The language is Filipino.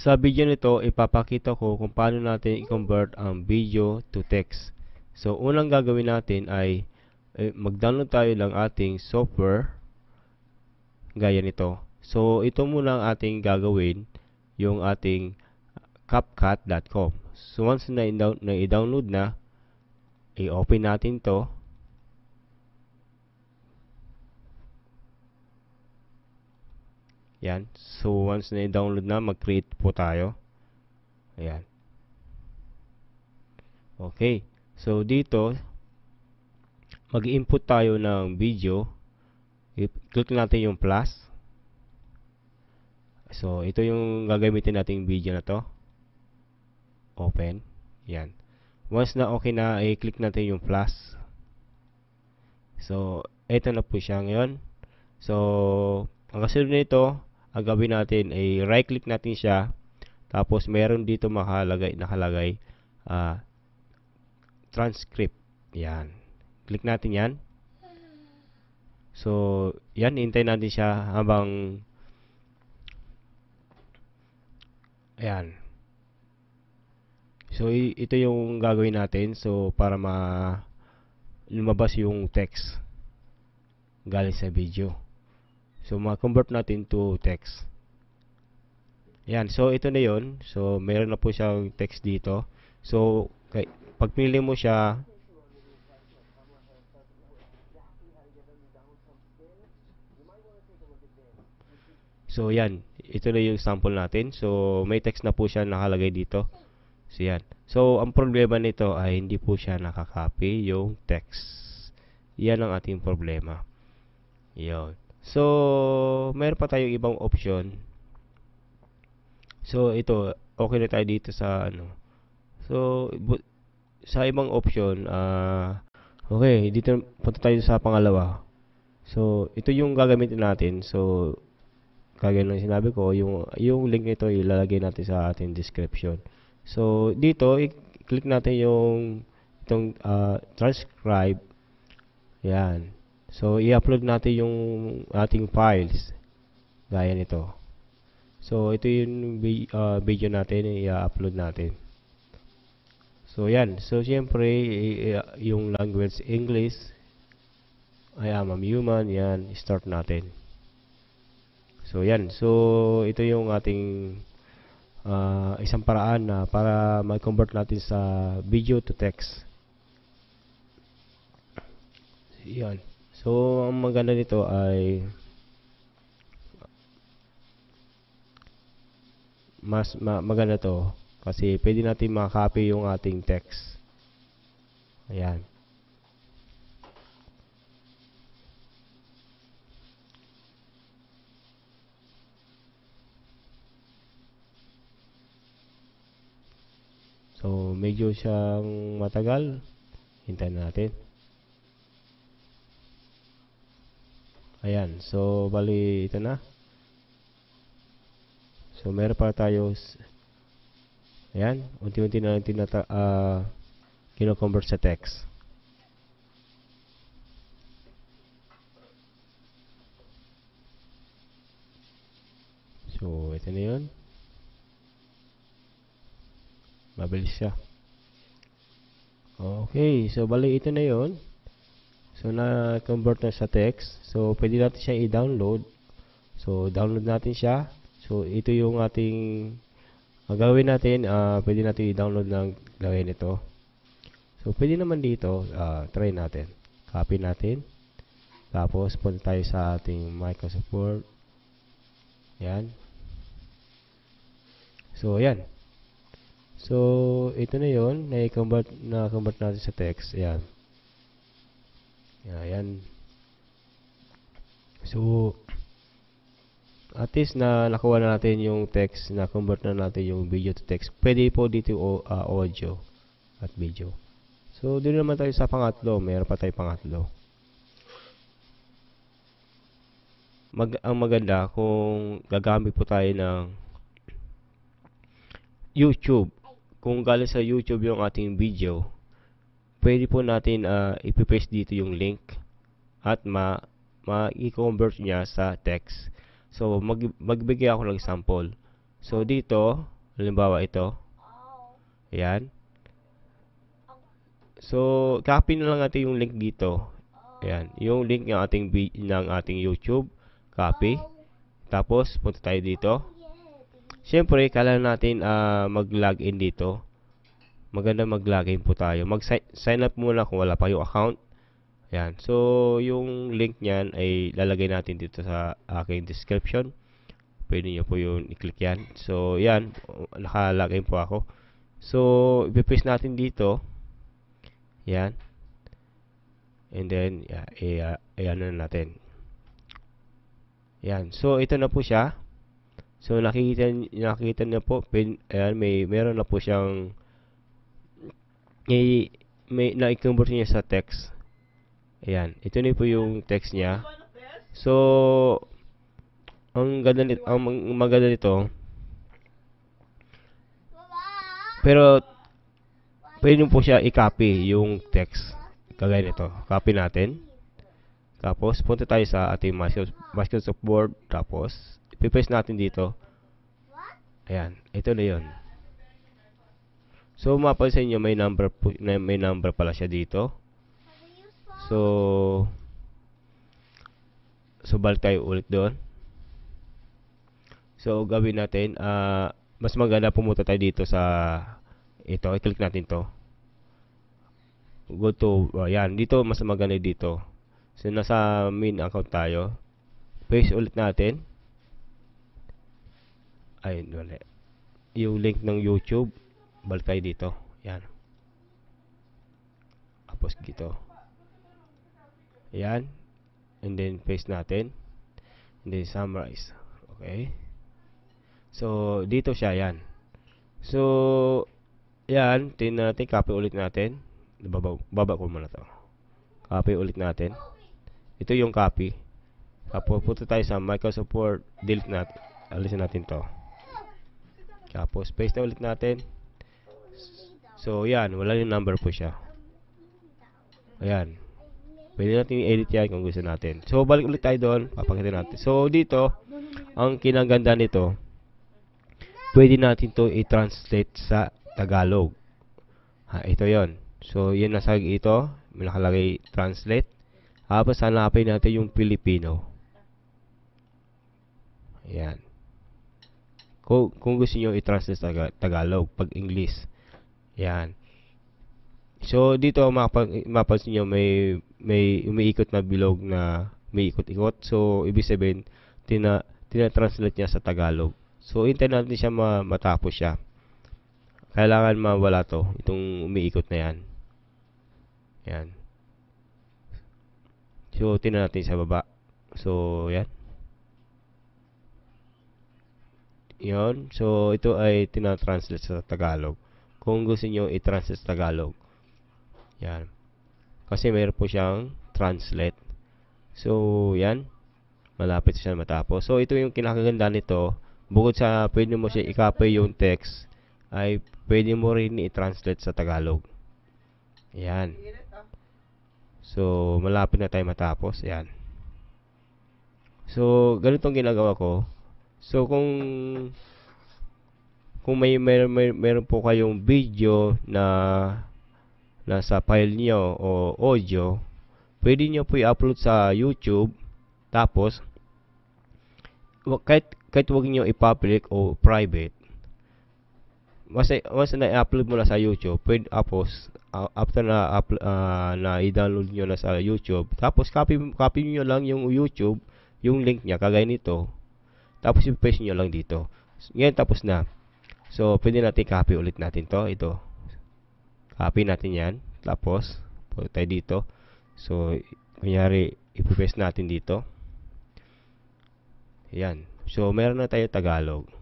Sa video nito, ipapakita ko kung paano natin i-convert ang video to text. So, unang gagawin natin ay eh, mag-download tayo ng ating software gaya nito. So, ito muna ang ating gagawin, yung ating CapCut.com. So, once na i-download na, i-open natin to Yan. So, once na i-download na, mag-create po tayo. Ayan. Okay. So, dito, mag-input tayo ng video. I-click natin yung plus. So, ito yung gagamitin nating video na to. Open. Yan. Once na okay na, i-click natin yung plus. So, ito na po siya ngayon. So, ang kasunod nito, ang gawin natin ay right click natin siya tapos meron dito makalagay nakalagay uh, transcript yan click natin yan so yan hintayin natin siya habang ayan so ito yung gagawin natin so para ma lumabas yung text galing sa video So, ma-convert natin to text. Ayan. So, ito na yon So, meron na po siyang text dito. So, kay, pagpili mo siya, So, yan. Ito na yung sample natin. So, may text na po siya nakalagay dito. So, yan. So, ang problema nito ay hindi po siya nakakopy yung text. Yan ang ating problema. Yun. So, meron pa tayong ibang option. So, ito, okay na tayo dito sa ano. So, sa ibang option, ah, uh, okay, dito, punta tayo sa pangalawa. So, ito yung gagamitin natin. So, kagaya ng sinabi ko, yung, yung link nito ilalagay natin sa ating description. So, dito, i-click natin yung itong uh, transcribe. Yan. So, i-upload natin yung ating files. Gaya nito. So, ito yung uh, video natin, i-upload natin. So, yan. So, syempre, yung language English, I am a human, yan, start natin. So, yan. So, ito yung ating uh, isang paraan na para mag-convert natin sa video to text. Yan. So, ang maganda nito ay mas ma maganda to kasi pwede natin makakopy yung ating text. Ayan. So, medyo siyang matagal. Hintayin natin. Ayan. So, bali, ito na. So, meron pa tayo. Ayan. Unti-unti na lang nata, uh, ah, kinoconvert sa text. So, ito na yun. Mabilis siya. Okay. So, bali, ito na yun. So, na-convert na sa text. So, pwede natin siya i-download. So, download natin siya. So, ito yung ating ang natin, uh, pwede natin i-download ng gawin ito. So, pwede naman dito, uh, try natin. Copy natin. Tapos, punta tayo sa ating Microsoft Word. Yan. So, yan. So, ito na yon na-convert na convert natin sa text. Yan. Ayan. So, at least na nakuha na natin yung text, na convert na natin yung video to text. Pwede po dito uh, audio at video. So, dito naman tayo sa pangatlo. Mayroon pa tayo pangatlo. Mag ang maganda kung gagamit po tayo ng YouTube. Kung galing sa YouTube yung ating video, pwede po natin uh, ipipaste dito yung link at ma ma-convert niya sa text. So, mag magbigay ako ng example. So, dito, halimbawa ito. Ayun. So, copy na lang natin yung link dito. Oh. Ayun, Yung link ng ating, ng ating YouTube. Copy. Tapos, punta tayo dito. Oh, Siyempre, kailangan natin uh, mag-login dito maganda mag-login po tayo. Mag-sign up muna kung wala pa yung account. Ayan. So, yung link niyan ay lalagay natin dito sa aking description. Pwede niyo po yung i-click yan. So, yan. Nakalagay po ako. So, ipipaste natin dito. Yan. And then, ayan na natin. Yan. So, ito na po siya. So, nakikita, nakikita niyo po. Pin, ayan, may, meron na po siyang niya may na-convert niya sa text. Ayan, ito na po yung text niya. So ang ganda nito, ang maganda nito. Pero pwede po siya i-copy yung text. Kagaya nito. Copy natin. Tapos punta tayo sa ating Microsoft Word tapos i-paste natin dito. Ayan, ito na 'yon. So, mapansin nyo, may number, may number pala siya dito. So, so balik tayo ulit doon. So, gawin natin, uh, mas maganda pumunta tayo dito sa ito. I-click natin to. Go to, uh, yan. Dito, mas maganda dito. So, nasa main account tayo. Paste ulit natin. Ayun, wala. Yung link ng YouTube balik tayo dito yan tapos dito yan and then paste natin and then summarize okay so dito siya yan so yan tingnan natin uh, copy ulit natin baba, baba ko muna to copy ulit natin ito yung copy tapos punta tayo sa Microsoft Word delete natin alisin natin to tapos paste na ulit natin So, yan. Wala yung number po siya. Ayan. Pwede natin i-edit yan kung gusto natin. So, balik ulit tayo doon. Papakita natin. So, dito, ang kinaganda nito, pwede natin to i-translate sa Tagalog. Ha, ito yon So, yan nasa ito. May nakalagay translate. Tapos, hanapin natin yung Filipino. Ayan. Kung, kung gusto nyo i-translate sa Tagalog, pag English. Yan. So, dito mapapansin mapansin nyo, may, may umiikot na bilog na may ikot So, ibig sabihin, tina, tinatranslate niya sa Tagalog. So, hintay natin siya ma, matapos siya. Kailangan mawala to, itong umiikot na yan. Yan. So, tina natin sa baba. So, yan. Yan. So, ito ay tinatranslate sa Tagalog kung gusto niyo i-translate sa Tagalog. Yan. Kasi mayroon po siyang translate. So, yan. Malapit siya matapos. So, ito yung kinakaganda nito. Bukod sa pwede mo siya i-copy yung text, ay pwede mo rin i-translate sa Tagalog. Yan. So, malapit na tayo matapos. Yan. So, ganitong ginagawa ko. So, kung kung may meron, may, meron po kayong video na nasa file niyo o audio, pwede niyo po i-upload sa YouTube tapos kahit kahit wag niyo i-public o private once, once na-upload i mo na sa YouTube, pwede tapos uh, after na uh, na i-download niyo na sa YouTube, tapos copy copy niyo lang yung YouTube, yung link niya kagaya nito. Tapos i-paste niyo lang dito. Ngayon tapos na. So, pwede natin copy ulit natin to. Ito. Copy natin yan. Tapos, punta tayo dito. So, kunyari, ipipaste natin dito. Ayan. So, meron na tayo Tagalog.